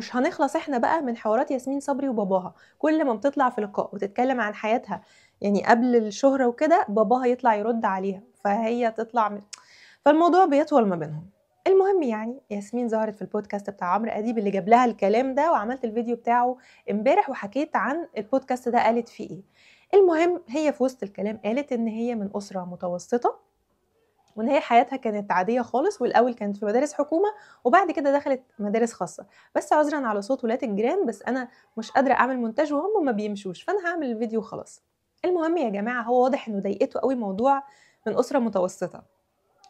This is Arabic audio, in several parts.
مش هنخلص احنا بقى من حوارات ياسمين صبري وباباها كل ما بتطلع في لقاء وتتكلم عن حياتها يعني قبل الشهرة وكده باباها يطلع يرد عليها فهي تطلع من... فالموضوع بيطول ما بينهم المهم يعني ياسمين ظهرت في البودكاست بتاع عمرو اديب اللي جاب لها الكلام ده وعملت الفيديو بتاعه امبارح وحكيت عن البودكاست ده قالت فيه ايه المهم هي في وسط الكلام قالت ان هي من اسره متوسطه وان هي حياتها كانت عاديه خالص والاول كانت في مدارس حكومه وبعد كده دخلت مدارس خاصه بس عذرا على صوت ولاد الجيران بس انا مش قادره اعمل مونتاج وهم ما بيمشوش فانا هعمل الفيديو خلاص المهم يا جماعه هو واضح انه ضايقته قوي موضوع من اسره متوسطه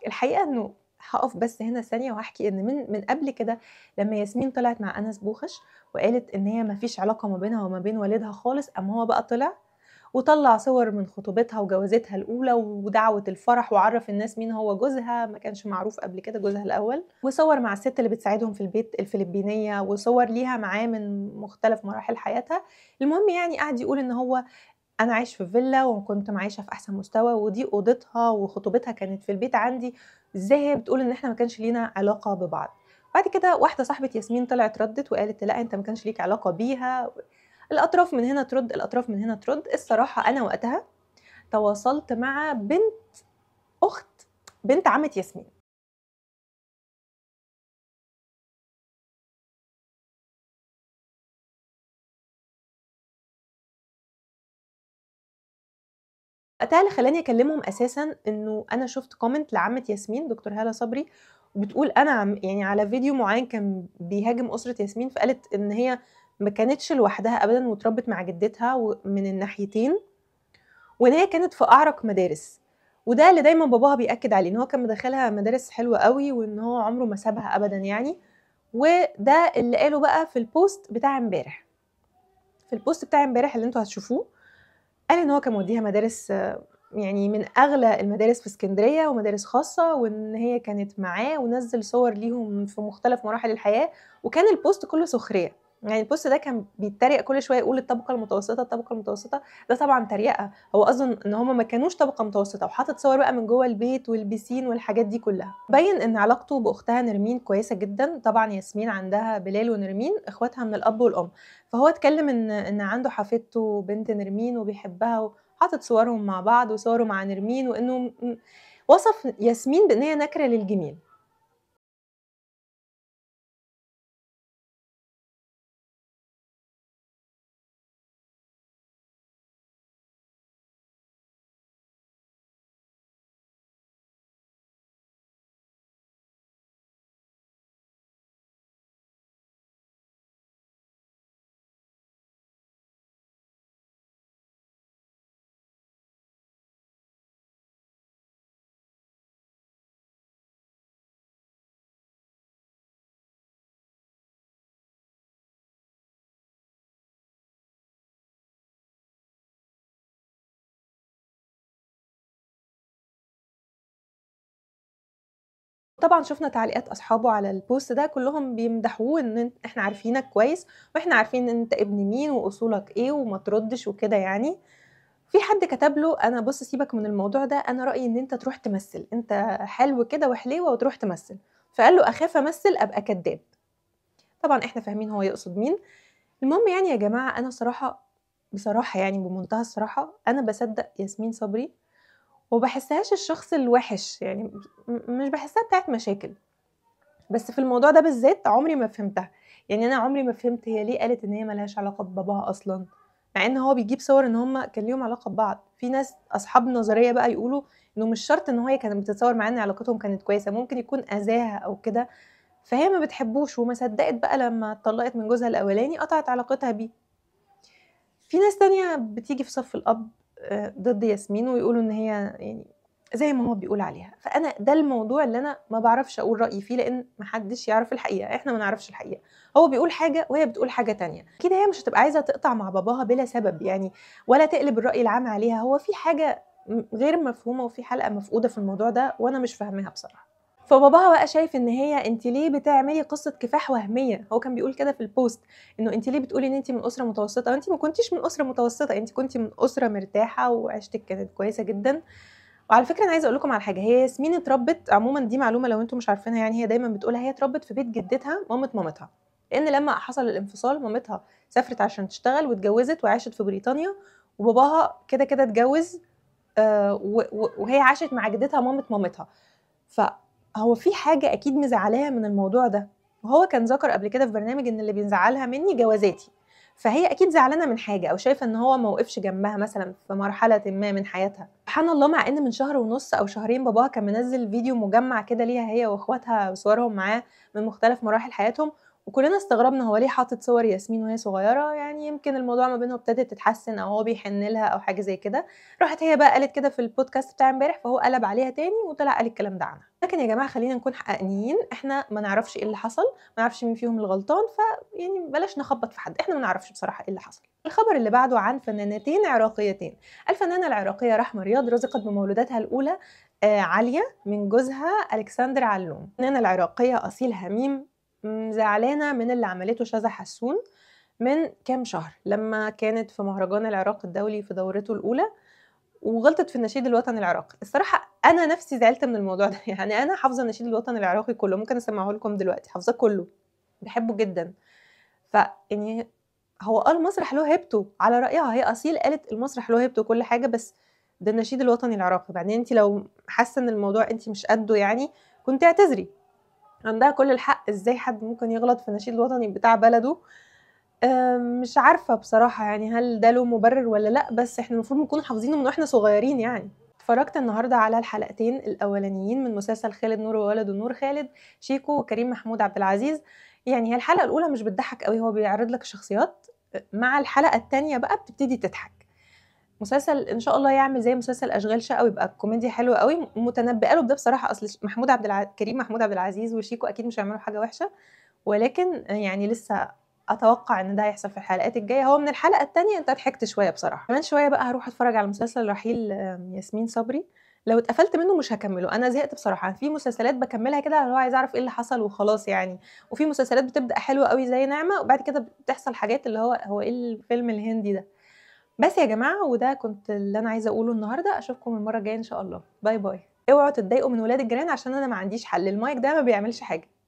الحقيقه انه هقف بس هنا ثانيه وهحكي ان من من قبل كده لما ياسمين طلعت مع انس بوخش وقالت ان هي مفيش علاقه ما بينها وما بين والدها خالص اما هو بقى طلع وطلع صور من خطوبتها وجوازتها الاولى ودعوه الفرح وعرف الناس مين هو جوزها ما كانش معروف قبل كده جوزها الاول وصور مع الست اللي بتساعدهم في البيت الفلبينيه وصور ليها معاه من مختلف مراحل حياتها المهم يعني قعد يقول ان هو انا عايش في فيلا وكنت معيشه في احسن مستوى ودي اوضتها وخطوبتها كانت في البيت عندي ازاي هي بتقول ان احنا ما كانش لينا علاقه ببعض بعد كده واحده صاحبه ياسمين طلعت ردت وقالت لا انت ما كانش ليك علاقه بيها الاطراف من هنا ترد الاطراف من هنا ترد الصراحه انا وقتها تواصلت مع بنت اخت بنت عمه ياسمين وقتها اللي خلاني اكلمهم اساسا انه انا شفت كومنت لعمه ياسمين دكتور هاله صبري وبتقول انا عم يعني على فيديو معين كان بيهاجم اسره ياسمين فقالت ان هي ما كانتش لوحدها ابدا وتربت مع جدتها من الناحيتين وان هي كانت في اعرق مدارس وده اللي دايما باباها بياكد عليه ان هو كان مدخلها مدارس حلوه قوي وان هو عمره ما سابها ابدا يعني وده اللي قاله بقى في البوست بتاع امبارح في البوست بتاع امبارح اللي انتوا هتشوفوه قال ان هو كان موديها مدارس يعني من اغلى المدارس في اسكندريه ومدارس خاصه وان هي كانت معاه ونزل صور ليهم في مختلف مراحل الحياه وكان البوست كله سخريه يعني البوست ده كان بيتريق كل شويه يقول الطبقه المتوسطه الطبقه المتوسطه ده طبعا تريقه هو اظن ان هما ما كانوش طبقه متوسطه وحاطط صور بقى من جوه البيت والبسين والحاجات دي كلها بين ان علاقته باختها نرمين كويسه جدا طبعا ياسمين عندها بلال ونرمين اخواتها من الاب والام فهو اتكلم ان ان عنده حفيدته بنت نرمين وبيحبها وحاطط صورهم مع بعض وصوره مع نرمين وانه وصف ياسمين بان هي نكره للجميل طبعا شفنا تعليقات اصحابه على البوست ده كلهم بيمدحوه ان احنا عارفينك كويس واحنا عارفين ان انت ابن مين واصولك ايه وما تردش وكده يعني في حد كتب له انا بص سيبك من الموضوع ده انا رايي ان انت تروح تمثل انت حلو كده وحليوه وتروح تمثل فقال له اخاف امثل ابقى كذاب طبعا احنا فاهمين هو يقصد مين المهم يعني يا جماعه انا صراحه بصراحه يعني بمنتهى الصراحه انا بصدق ياسمين صبري وبحسهاش الشخص الوحش يعني مش بحسها بتاعت مشاكل بس في الموضوع ده بالذات عمري ما فهمتها يعني انا عمري ما فهمت هي ليه قالت ان هي ملهاش علاقه بباباها اصلا مع ان هو بيجيب صور ان هما كان ليهم علاقه ببعض في ناس اصحاب نظريه بقى يقولوا انه مش شرط ان هي كانت بتتصور معاه ان علاقتهم كانت كويسه ممكن يكون اذاها او كده فهي ما بتحبوش وما صدقت بقى لما اتطلقت من جوزها الاولاني قطعت علاقتها بيه في ناس تانية بتيجي في صف الاب ضد ياسمين ويقولوا ان هي يعني زي ما هو بيقول عليها فانا ده الموضوع اللي انا ما بعرفش اقول رايي فيه لان محدش يعرف الحقيقه احنا ما نعرفش الحقيقه هو بيقول حاجه وهي بتقول حاجه تانية كده هي مش هتبقى عايزه تقطع مع باباها بلا سبب يعني ولا تقلب الراي العام عليها هو في حاجه غير مفهومه وفي حلقه مفقوده في الموضوع ده وانا مش فاهماها بصراحه فباباها بقى شايف ان هي انت ليه بتعملي قصه كفاح وهميه هو كان بيقول كده في البوست انه انت ليه بتقولي ان انت من اسره متوسطه وانت ما كنتيش من اسره متوسطه انت كنت من اسره مرتاحه وعيشتك كانت كويسه جدا وعلى فكره انا عايزه اقول لكم على حاجه هي ياسمين اتربت عموما دي معلومه لو انتم مش عارفينها يعني هي دايما بتقولها هي اتربت في بيت جدتها مامه مامتها لان لما حصل الانفصال مامتها سافرت عشان تشتغل واتجوزت وعاشت في بريطانيا وباباها كده كده اتجوز آه، وهي عاشت مع جدتها مامه مامتها ف هو في حاجة أكيد مزعلاها من الموضوع ده وهو كان ذكر قبل كده في برنامج إن اللي بينزعلها مني جوازاتي فهي أكيد زعلانة من حاجة أو شايفة إن هو ما وقفش جنبها مثلا في مرحلة ما من حياتها سبحان الله مع إن من شهر ونص أو شهرين باباها كان منزل فيديو مجمع كده ليها هي وإخواتها وصورهم معاه من مختلف مراحل حياتهم وكلنا استغربنا هو ليه حاطط صور ياسمين وهي صغيره يعني يمكن الموضوع ما بينهم ابتدت تتحسن او هو بيحن لها او حاجه زي كده راحت هي بقى قالت كده في البودكاست بتاع امبارح فهو قلب عليها تاني وطلع قال الكلام ده عنها لكن يا جماعه خلينا نكون حقانيين احنا ما نعرفش ايه اللي حصل ما نعرفش مين فيهم الغلطان ف يعني بلاش نخبط في حد احنا ما نعرفش بصراحه ايه اللي حصل الخبر اللي بعده عن فنانتين عراقيتين الفنانه العراقيه رحمه رياض رزقت بمولوداتها الاولى آه عاليه من جوزها الكسندر علوم الفنانه العراقيه اصيل هميم زعلانه من اللي عملته شذا حسون من كام شهر لما كانت في مهرجان العراق الدولي في دورته الاولى وغلطت في النشيد الوطني العراقي الصراحه انا نفسي زعلت من الموضوع ده يعني انا حافظه النشيد الوطني العراقي كله ممكن اسمعه لكم دلوقتي حافظاه كله بحبه جدا ف يعني هو قال المسرح له هيبته على رايها هي اصيل قالت المسرح له هيبته وكل حاجه بس ده النشيد الوطني العراقي بعدين انت لو حاسه ان الموضوع انت مش قده يعني كنت اعتذري عندها كل الحق ازاي حد ممكن يغلط في النشيد الوطني بتاع بلده مش عارفة بصراحة يعني هل ده له مبرر ولا لأ بس احنا المفروض نكون حافظينه من واحنا صغيرين يعني اتفرجت النهاردة على الحلقتين الأولانيين من مسلسل خالد نور وولد نور خالد شيكو وكريم محمود عبد العزيز يعني هي الحلقة الأولى مش بتضحك قوي هو بيعرض لك الشخصيات مع الحلقة التانية بقى بتبتدي تضحك مسلسل ان شاء الله يعمل زي مسلسل اشغال شقه ويبقى كوميديا حلوه قوي متنبئه له بده بصراحه اصل محمود عبد الكريم كريم محمود عبد العزيز وشيكو اكيد مش هيعملوا حاجه وحشه ولكن يعني لسه اتوقع ان ده هيحصل في الحلقات الجايه هو من الحلقه الثانيه انت ضحكت شويه بصراحه كمان شويه بقى هروح اتفرج على مسلسل رحيل ياسمين صبري لو اتقفلت منه مش هكمله انا زهقت بصراحه في مسلسلات بكملها كده اللي هو عايز اعرف ايه اللي حصل وخلاص يعني وفي مسلسلات بتبدا حلوه قوي زي نعمه وبعد كده بتحصل حاجات اللي هو هو ايه الفيلم الهندي ده بس يا جماعه وده كنت اللي انا عايزه اقوله النهارده اشوفكم المره الجايه ان شاء الله باي باي اوعوا تتضايقوا من ولاد الجيران عشان انا ما عنديش حل المايك ده ما بيعملش حاجه